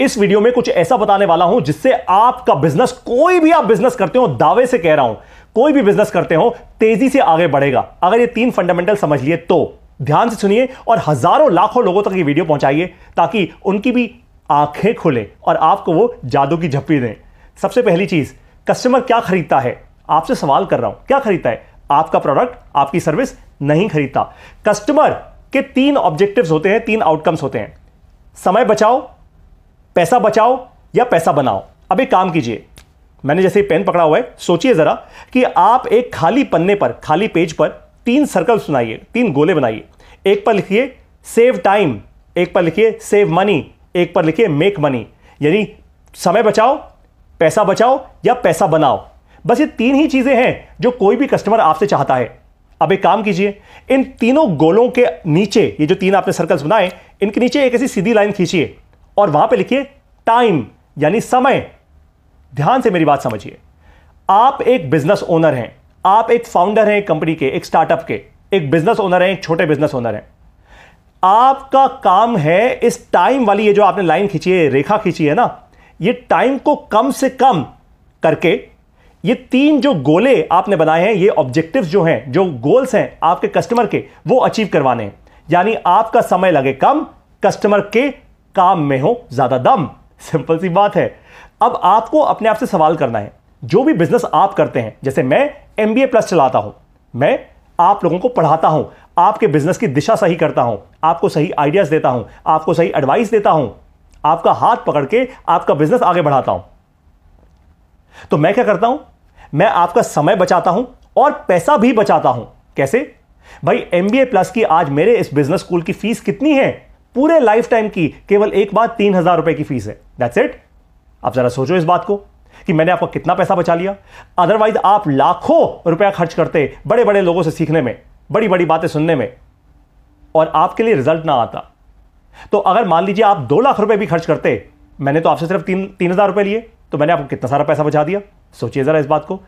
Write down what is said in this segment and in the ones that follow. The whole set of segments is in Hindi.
इस वीडियो में कुछ ऐसा बताने वाला हूं जिससे आपका बिजनेस कोई भी आप बिजनेस करते हो दावे से कह रहा हूं कोई भी बिजनेस करते हो तेजी से आगे बढ़ेगा अगर ये तीन फंडामेंटल समझ लिए तो ध्यान से सुनिए और हजारों लाखों लोगों तक ये वीडियो पहुंचाइए ताकि उनकी भी आंखें खुले और आपको वो जादू की झप्पी दें सबसे पहली चीज कस्टमर क्या खरीदता है आपसे सवाल कर रहा हूं क्या खरीदता है आपका प्रोडक्ट आपकी सर्विस नहीं खरीदता कस्टमर के तीन ऑब्जेक्टिव्स होते हैं तीन आउटकम्स होते हैं समय बचाओ पैसा बचाओ या पैसा बनाओ अब एक काम कीजिए मैंने जैसे पेन पकड़ा हुआ है सोचिए ज़रा कि आप एक खाली पन्ने पर खाली पेज पर तीन सर्कल्स सुनाइए तीन गोले बनाइए एक पर लिखिए सेव टाइम एक पर लिखिए सेव मनी एक पर लिखिए मेक मनी यानी समय बचाओ पैसा बचाओ या पैसा बनाओ बस ये तीन ही चीज़ें हैं जो कोई भी कस्टमर आपसे चाहता है अब एक काम कीजिए इन तीनों गोलों के नीचे ये जो तीन आपने सर्कल्स बनाए इनके नीचे एक ऐसी सीधी लाइन खींचिए और वहां पे लिखिए टाइम यानी समय ध्यान से मेरी बात समझिए आप एक बिजनेस ओनर हैं आप एक फाउंडर हैं कंपनी के एक स्टार्टअप के एक बिजनेस ओनर हैं एक छोटे बिजनेस ओनर हैं आपका काम है इस टाइम वाली ये जो आपने लाइन खींची है रेखा खींची है ना ये टाइम को कम से कम करके ये तीन जो गोले आपने बनाए हैं ये ऑब्जेक्टिव्स जो हैं जो गोल्स हैं आपके कस्टमर के वो अचीव करवाने हैं यानी आपका समय लगे कम कस्टमर के काम में हो ज्यादा दम सिंपल सी बात है अब आपको अपने आप से सवाल करना है जो भी बिजनेस आप करते हैं जैसे मैं एम प्लस चलाता हूं मैं आप लोगों को पढ़ाता हूं आपके बिजनेस की दिशा सही करता हूं आपको सही आइडियाज देता हूं आपको सही एडवाइस देता हूं आपका हाथ पकड़ के आपका बिजनेस आगे बढ़ाता हूं तो मैं क्या करता हूं मैं आपका समय बचाता हूं और पैसा भी बचाता हूं कैसे भाई एम प्लस की आज मेरे इस बिजनेस स्कूल की फीस कितनी है पूरे लाइफ टाइम की केवल एक बार तीन हजार रुपए की फीस है दैट्स इट आप जरा सोचो इस बात को कि मैंने आपको कितना पैसा बचा लिया अदरवाइज आप लाखों रुपया खर्च करते बड़े बड़े लोगों से सीखने में बड़ी बड़ी बातें सुनने में और आपके लिए रिजल्ट ना आता तो अगर मान लीजिए आप दो लाख रुपए भी खर्च करते मैंने तो आपसे सिर्फ तीन तीन हजार रुपए लिए तो मैंने आपको कितना सारा पैसा बचा दिया सोचिए जरा इस बात को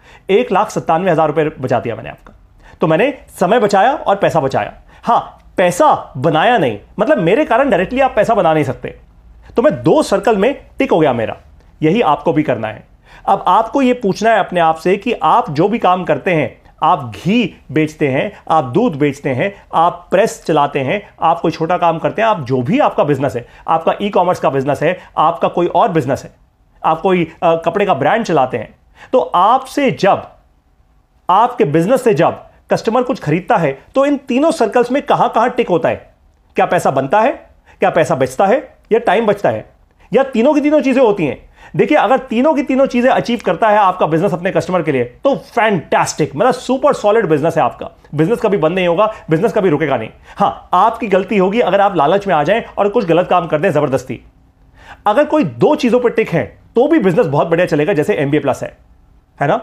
एक लाख सत्तानवे हजार रुपए बचा दिया मैंने आपका तो मैंने समय बचाया और पैसा बचाया हाँ पैसा बनाया नहीं मतलब मेरे कारण डायरेक्टली आप पैसा बना नहीं सकते तो मैं दो सर्कल में टिक हो गया मेरा यही आपको भी करना है अब आपको यह पूछना है अपने आप से कि आप जो भी काम करते हैं आप घी बेचते हैं आप दूध बेचते हैं आप प्रेस चलाते हैं आप कोई छोटा काम करते हैं आप जो भी आपका बिजनेस है आपका ई कॉमर्स का बिजनेस है आपका कोई और बिजनेस है आप कोई कपड़े का ब्रांड चलाते हैं तो आपसे जब आपके बिजनेस से जब कस्टमर कुछ खरीदता है तो इन तीनों सर्कल्स में कहां कहां टिक होता है क्या पैसा बनता है क्या पैसा बचता है या टाइम बचता है या तीनों की तीनों चीजें होती हैं देखिए अगर तीनों की तीनों चीजें अचीव करता है आपका बिजनेस अपने कस्टमर के लिए तो फैंटास्टिक मतलब सुपर सॉलिड बिजनेस है आपका बिजनेस कभी बंद नहीं होगा बिजनेस कभी रुकेगा नहीं हाँ आपकी गलती होगी अगर आप लालच में आ जाएं और कुछ गलत काम कर दें जबरदस्ती अगर कोई दो चीजों पर टिक है तो भी बिजनेस बहुत बढ़िया चलेगा जैसे एमबीए प्लस है है ना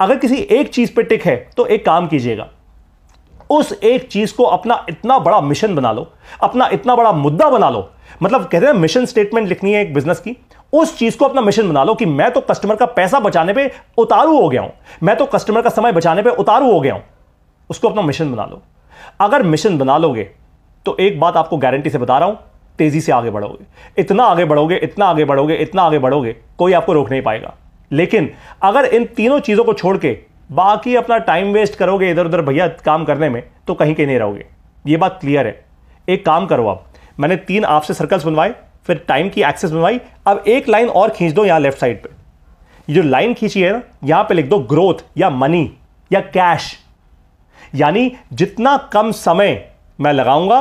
अगर किसी एक चीज पे टिक है तो एक काम कीजिएगा उस एक चीज को अपना इतना बड़ा मिशन बना लो अपना इतना बड़ा मुद्दा बना लो मतलब कहते हैं मिशन स्टेटमेंट लिखनी है एक बिजनेस की उस चीज को अपना मिशन बना लो कि मैं तो कस्टमर का पैसा बचाने पे उतारू हो गया हूं मैं तो कस्टमर का समय बचाने पे उतारू हो गया हूं उसको अपना मिशन बना लो अगर मिशन बना लोगे तो एक बात आपको गारंटी से बता रहा हूं तेजी से आगे बढ़ोगे इतना आगे बढ़ोगे इतना आगे बढ़ोगे इतना आगे बढ़ोगे कोई आपको रोक नहीं पाएगा लेकिन अगर इन तीनों चीज़ों को छोड़ के बाकी अपना टाइम वेस्ट करोगे इधर उधर भैया काम करने में तो कहीं के नहीं रहोगे ये बात क्लियर है एक काम करो आप मैंने तीन आपसे सर्कल्स बनवाए फिर टाइम की एक्सेस बनवाई अब एक लाइन और खींच दो यहां लेफ्ट साइड पर जो लाइन खींची है ना यहां पर लिख दो ग्रोथ या मनी या कैश यानी जितना कम समय मैं लगाऊंगा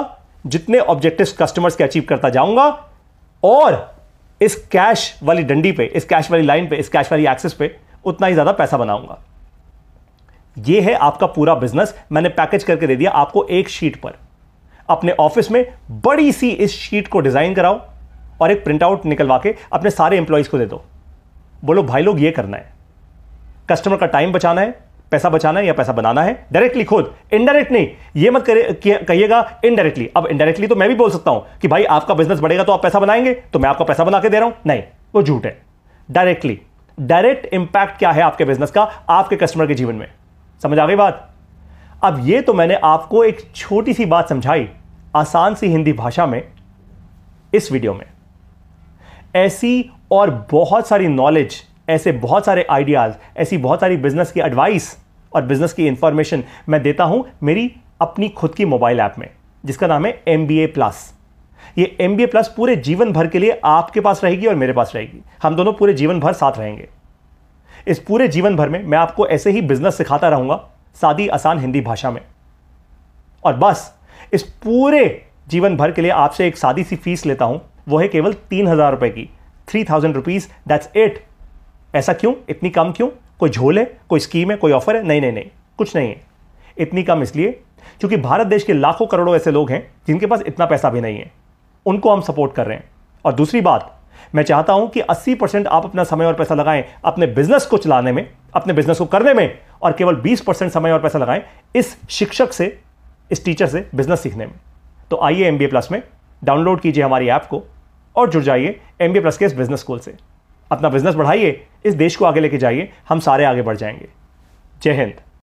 जितने ऑब्जेक्टिव्स कस्टमर्स के अचीव करता जाऊंगा और इस कैश वाली डंडी पे इस कैश वाली लाइन पे इस कैश वाली एक्सेस पे उतना ही ज़्यादा पैसा बनाऊंगा ये है आपका पूरा बिजनेस मैंने पैकेज करके दे दिया आपको एक शीट पर अपने ऑफिस में बड़ी सी इस शीट को डिज़ाइन कराओ और एक प्रिंटआउट निकलवा के अपने सारे एम्प्लॉयज़ को दे दो बोलो भाई लोग ये करना है कस्टमर का टाइम बचाना है पैसा बचाना है या पैसा बनाना है डायरेक्टली खुद इनडायरेक्ट नहीं ये मत कहिएगा इनडायरेक्टली अब इनडायरेक्टली तो मैं भी बोल सकता हूं कि भाई आपका बिजनेस बढ़ेगा तो आप पैसा बनाएंगे तो मैं आपका पैसा बना के दे रहा हूं नहीं वो झूठ है डायरेक्टली डायरेक्ट इंपैक्ट क्या है आपके बिजनेस का आपके कस्टमर के जीवन में समझ आ गई बात अब ये तो मैंने आपको एक छोटी सी बात समझाई आसान सी हिंदी भाषा में इस वीडियो में ऐसी और बहुत सारी नॉलेज ऐसे बहुत सारे आइडियाज़ ऐसी बहुत सारी बिजनेस की एडवाइस और बिजनेस की इंफॉर्मेशन मैं देता हूं मेरी अपनी खुद की मोबाइल ऐप में जिसका नाम है एम बी ए प्लस ये एम बी ए प्लस पूरे जीवन भर के लिए आपके पास रहेगी और मेरे पास रहेगी हम दोनों पूरे जीवन भर साथ रहेंगे इस पूरे जीवन भर में मैं आपको ऐसे ही बिजनेस सिखाता रहूंगा सादी आसान हिंदी भाषा में और बस इस पूरे जीवन भर के लिए आपसे एक सादी सी फीस लेता हूं वो है केवल तीन हजार रुपए की three thousand rupees that's it ऐसा क्यों इतनी कम क्यों कोई झोल है कोई स्कीम है कोई ऑफर है नहीं नहीं नहीं कुछ नहीं है इतनी कम इसलिए क्योंकि भारत देश के लाखों करोड़ों ऐसे लोग हैं जिनके पास इतना पैसा भी नहीं है उनको हम सपोर्ट कर रहे हैं और दूसरी बात मैं चाहता हूं कि 80 परसेंट आप अपना समय और पैसा लगाएं अपने बिजनेस को चलाने में अपने बिजनेस को करने में और केवल 20 परसेंट समय और पैसा लगाएं इस शिक्षक से इस टीचर से बिजनेस सीखने में तो आइए एम प्लस में डाउनलोड कीजिए हमारी ऐप को और जुड़ जाइए एम प्लस के इस बिजनेस स्कूल से अपना बिजनेस बढ़ाइए इस देश को आगे लेके जाइए हम सारे आगे बढ़ जाएंगे जय हिंद